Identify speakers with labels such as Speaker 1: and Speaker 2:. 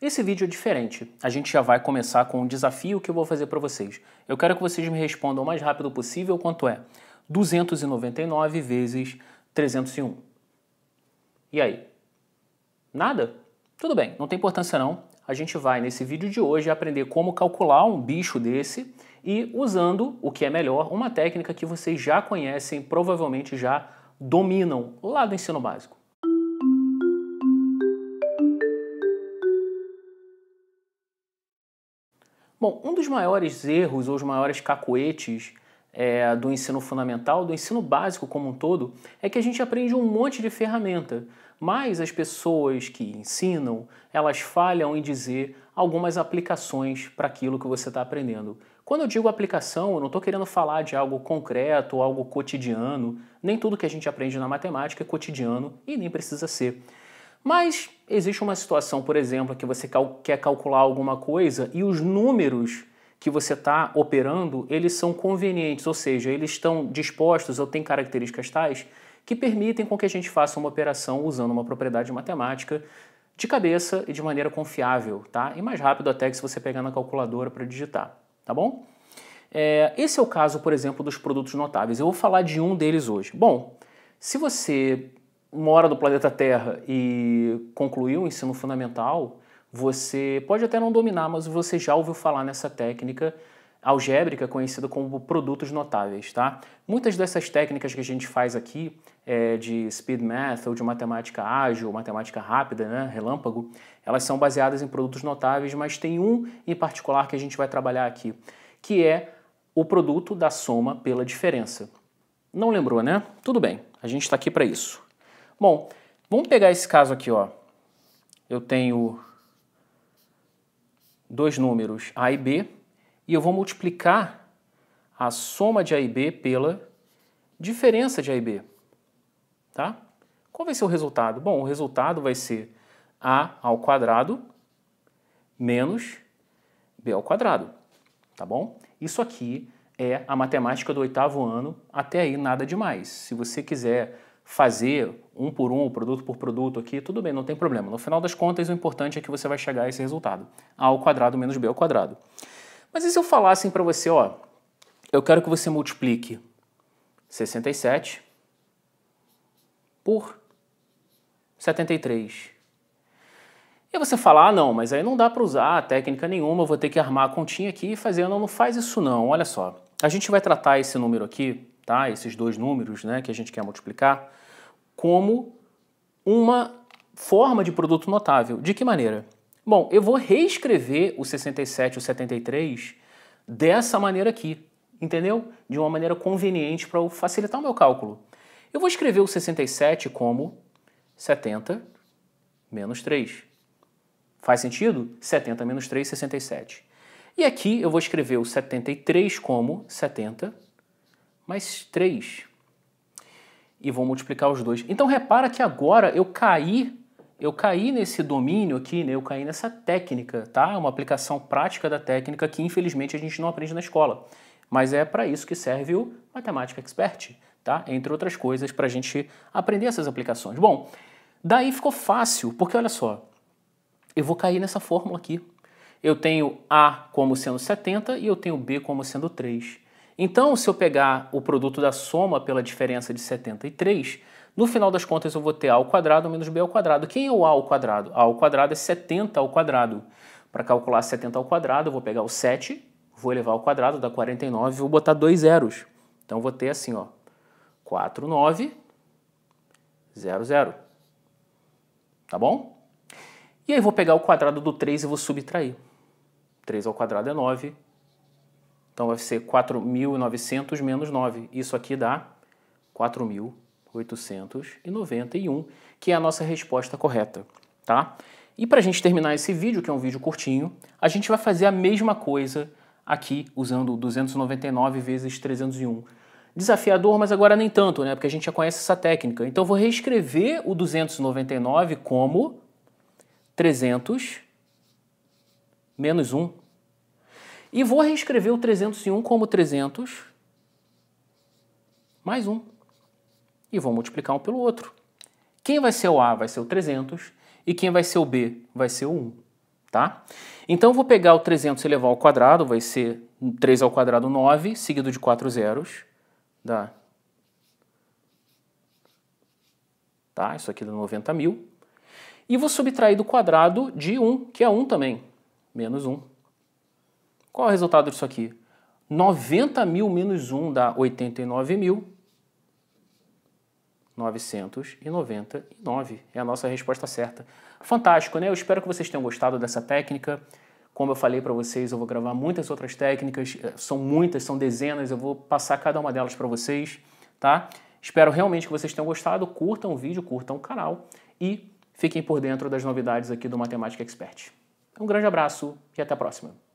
Speaker 1: Esse vídeo é diferente. A gente já vai começar com um desafio que eu vou fazer para vocês. Eu quero que vocês me respondam o mais rápido possível quanto é 299 vezes 301. E aí? Nada? Tudo bem, não tem importância não. A gente vai nesse vídeo de hoje aprender como calcular um bicho desse e usando o que é melhor, uma técnica que vocês já conhecem, provavelmente já dominam lá do ensino básico. Bom, um dos maiores erros ou os maiores cacoetes é, do ensino fundamental, do ensino básico como um todo, é que a gente aprende um monte de ferramenta, mas as pessoas que ensinam, elas falham em dizer algumas aplicações para aquilo que você está aprendendo. Quando eu digo aplicação, eu não estou querendo falar de algo concreto, algo cotidiano. Nem tudo que a gente aprende na matemática é cotidiano e nem precisa ser. Mas existe uma situação, por exemplo, que você cal quer calcular alguma coisa e os números que você está operando, eles são convenientes, ou seja, eles estão dispostos ou têm características tais que permitem com que a gente faça uma operação usando uma propriedade matemática de cabeça e de maneira confiável, tá? E mais rápido até que se você pegar na calculadora para digitar, tá bom? É, esse é o caso, por exemplo, dos produtos notáveis. Eu vou falar de um deles hoje. Bom, se você mora do planeta Terra e concluiu o ensino fundamental, você pode até não dominar, mas você já ouviu falar nessa técnica algébrica conhecida como produtos notáveis, tá? Muitas dessas técnicas que a gente faz aqui é, de speed math ou de matemática ágil, matemática rápida, né, relâmpago, elas são baseadas em produtos notáveis, mas tem um em particular que a gente vai trabalhar aqui, que é o produto da soma pela diferença. Não lembrou, né? Tudo bem, a gente está aqui para isso. Bom, vamos pegar esse caso aqui, ó. Eu tenho dois números A e B e eu vou multiplicar a soma de A e B pela diferença de A e B, tá? Qual vai ser o resultado? Bom, o resultado vai ser A ao quadrado menos B ao quadrado, tá bom? Isso aqui é a matemática do oitavo ano, até aí nada demais. Se você quiser fazer um por um, produto por produto aqui, tudo bem, não tem problema. No final das contas, o importante é que você vai chegar a esse resultado, A ao quadrado menos B ao quadrado. Mas e se eu falassem para você, ó, eu quero que você multiplique 67 por 73. E você falar ah, não, mas aí não dá para usar técnica nenhuma, vou ter que armar a continha aqui e fazer, não, não faz isso não, olha só. A gente vai tratar esse número aqui tá? esses dois números né, que a gente quer multiplicar, como uma forma de produto notável. De que maneira? Bom, eu vou reescrever o 67 e o 73 dessa maneira aqui, entendeu? De uma maneira conveniente para facilitar o meu cálculo. Eu vou escrever o 67 como 70 menos 3. Faz sentido? 70 menos 3, 67. E aqui eu vou escrever o 73 como 70 mais 3. E vou multiplicar os dois. Então repara que agora eu caí, eu caí nesse domínio aqui, né? eu caí nessa técnica, tá? É uma aplicação prática da técnica que infelizmente a gente não aprende na escola. Mas é para isso que serve o Matemática Expert, tá? Entre outras coisas, para a gente aprender essas aplicações. Bom, daí ficou fácil, porque olha só, eu vou cair nessa fórmula aqui. Eu tenho A como sendo 70 e eu tenho B como sendo 3. Então, se eu pegar o produto da soma pela diferença de 73, no final das contas eu vou ter a ao quadrado menos b ao quadrado. Quem é o a ao quadrado? A ao quadrado é 70 ao quadrado. Para calcular 70 ao quadrado, eu vou pegar o 7, vou elevar ao quadrado, dá 49, e vou botar dois zeros. Então, eu vou ter assim, ó, 4, 9, 0, 0. Tá bom? E aí vou pegar o quadrado do 3 e vou subtrair. 3 ao quadrado é 9, então vai ser 4.900 menos 9. Isso aqui dá 4.891, que é a nossa resposta correta, tá? E para a gente terminar esse vídeo, que é um vídeo curtinho, a gente vai fazer a mesma coisa aqui usando 299 vezes 301. Desafiador, mas agora nem tanto, né? Porque a gente já conhece essa técnica. Então vou reescrever o 299 como 300 menos 1 e vou reescrever o 301 como 300 mais 1. E vou multiplicar um pelo outro. Quem vai ser o A vai ser o 300 e quem vai ser o B vai ser o 1, tá? Então eu vou pegar o 300 e elevar ao quadrado, vai ser 3 ao quadrado 9, seguido de 4 zeros, dá tá? Isso aqui dá 90 mil. E vou subtrair do quadrado de 1, que é 1 também, menos 1. Qual é o resultado disso aqui? 90 mil menos 1 dá 89 mil. 999 é a nossa resposta certa. Fantástico, né? Eu espero que vocês tenham gostado dessa técnica. Como eu falei para vocês, eu vou gravar muitas outras técnicas, é, são muitas, são dezenas, eu vou passar cada uma delas para vocês, tá? Espero realmente que vocês tenham gostado, curtam o vídeo, curtam o canal e fiquem por dentro das novidades aqui do Matemática Expert. Um grande abraço e até a próxima.